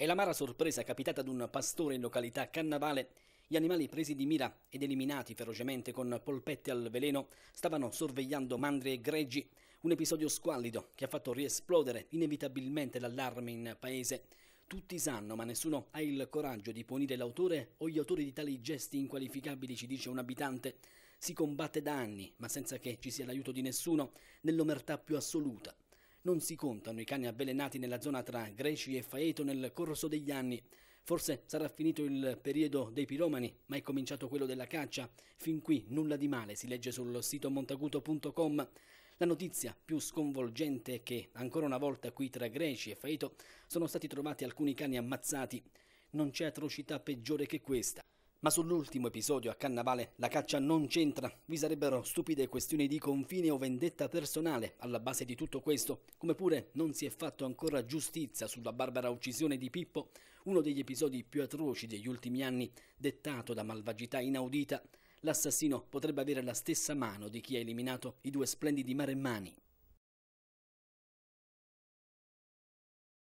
È l'amara sorpresa capitata ad un pastore in località Cannavale. Gli animali presi di mira ed eliminati ferocemente con polpette al veleno stavano sorvegliando mandri e greggi, un episodio squallido che ha fatto riesplodere inevitabilmente l'allarme in paese. Tutti sanno, ma nessuno ha il coraggio di punire l'autore o gli autori di tali gesti inqualificabili, ci dice un abitante. Si combatte da anni, ma senza che ci sia l'aiuto di nessuno, nell'omertà più assoluta. Non si contano i cani avvelenati nella zona tra Greci e Faeto nel corso degli anni. Forse sarà finito il periodo dei piromani, ma è cominciato quello della caccia. Fin qui nulla di male, si legge sul sito montaguto.com. La notizia più sconvolgente è che, ancora una volta qui tra Greci e Faeto, sono stati trovati alcuni cani ammazzati. Non c'è atrocità peggiore che questa. Ma sull'ultimo episodio a Cannavale la caccia non c'entra, vi sarebbero stupide questioni di confine o vendetta personale alla base di tutto questo, come pure non si è fatto ancora giustizia sulla barbara uccisione di Pippo, uno degli episodi più atroci degli ultimi anni, dettato da malvagità inaudita. L'assassino potrebbe avere la stessa mano di chi ha eliminato i due splendidi maremmani.